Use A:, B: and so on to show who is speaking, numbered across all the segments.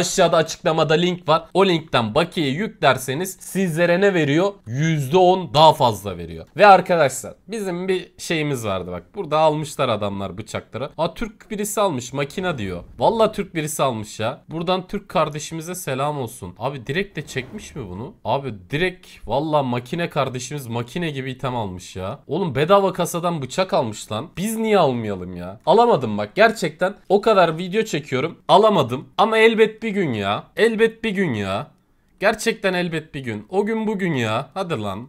A: Aşağıda açıklamada link var. O linkten bakiye yüklerseniz sizlere ne veriyor? %10 daha fazla veriyor. Ve arkadaşlar bizim bir şeyimiz vardı bak. Burada almışlar adamlar bıçakları. Ha Türk birisi almış makina diyor. Valla Türk birisi almış ya. Buradan Türk kardeşimize selam olsun. Abi direkt de çekmiş mi bunu? Abi direkt valla makine kardeşimiz makine gibi item almış ya. Oğlum bedava kasadan bıçak almış lan. Biz niye almayalım ya? Alamadım bak gerçekten o kadar video çekiyorum. Alamadım ama elbet bir bir gün ya. Elbet bir gün ya. Gerçekten elbet bir gün. O gün bugün ya. Hadi lan.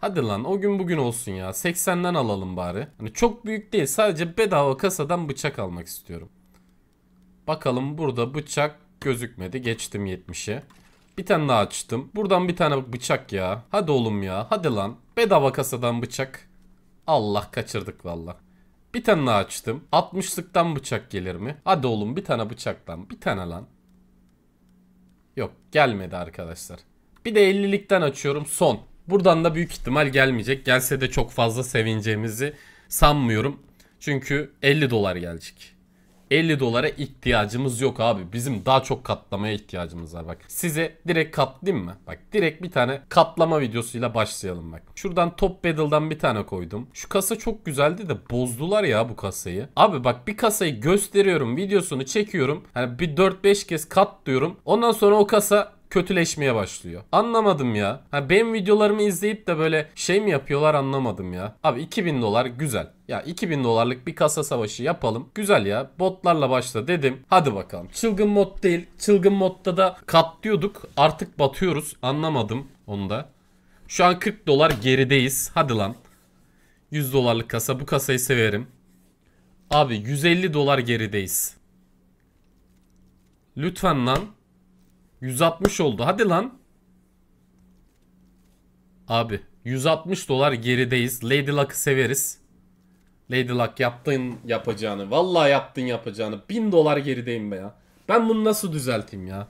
A: Hadi lan o gün bugün olsun ya. 80'den alalım bari. Hani çok büyük değil. Sadece bedava kasadan bıçak almak istiyorum. Bakalım burada bıçak gözükmedi. Geçtim 70'e. Bir tane daha açtım. Buradan bir tane bıçak ya. Hadi oğlum ya. Hadi lan. Bedava kasadan bıçak. Allah kaçırdık valla. Bir tane daha açtım. 60'lıktan bıçak gelir mi? Hadi oğlum bir tane bıçaktan. Bir tane lan. Yok gelmedi arkadaşlar. Bir de 50'likten açıyorum son. Buradan da büyük ihtimal gelmeyecek. Gelse de çok fazla sevineceğimizi sanmıyorum. Çünkü 50 dolar gelecek. 50 dolara ihtiyacımız yok abi. Bizim daha çok katlamaya ihtiyacımız var bak. Size direkt katlayayım mı? Bak direkt bir tane katlama videosuyla başlayalım bak. Şuradan Top Battle'dan bir tane koydum. Şu kasa çok güzeldi de bozdular ya bu kasayı. Abi bak bir kasayı gösteriyorum videosunu çekiyorum. Hani bir 4-5 kez katlıyorum. Ondan sonra o kasa kötüleşmeye başlıyor. Anlamadım ya. Ha, benim videolarımı izleyip de böyle şey mi yapıyorlar anlamadım ya. Abi 2000 dolar güzel. Ya 2000 dolarlık bir kasa savaşı yapalım. Güzel ya. Botlarla başla dedim. Hadi bakalım. Çılgın mod değil. Çılgın modda da katlıyorduk. Artık batıyoruz. Anlamadım onu da. Şu an 40 dolar gerideyiz. Hadi lan. 100 dolarlık kasa. Bu kasayı severim. Abi 150 dolar gerideyiz. Lütfen lan. 160 oldu. Hadi lan. Abi 160 dolar gerideyiz. Lady Luck'ı severiz. Lady Luck yaptın yapacağını. Vallahi yaptın yapacağını. 1000 dolar gerideyim be ya. Ben bunu nasıl düzelteyim ya?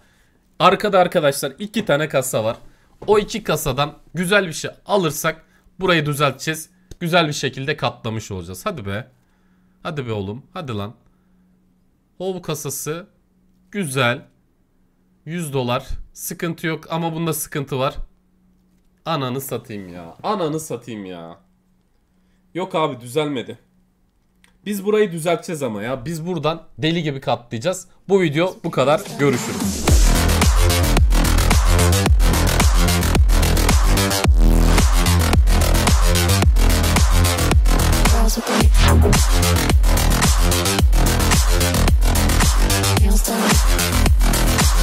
A: Arkada arkadaşlar iki tane kasa var. O iki kasadan güzel bir şey alırsak burayı düzelteceğiz. Güzel bir şekilde katlamış olacağız. Hadi be. Hadi be oğlum. Hadi lan. Hov kasası. Güzel. 100 dolar. Sıkıntı yok ama bunda sıkıntı var. Ananı satayım ya. Ananı satayım ya. Yok abi düzelmedi. Biz burayı düzelteceğiz ama ya. Biz buradan deli gibi katlayacağız. Bu video bu kadar. Görüşürüz. Thank you.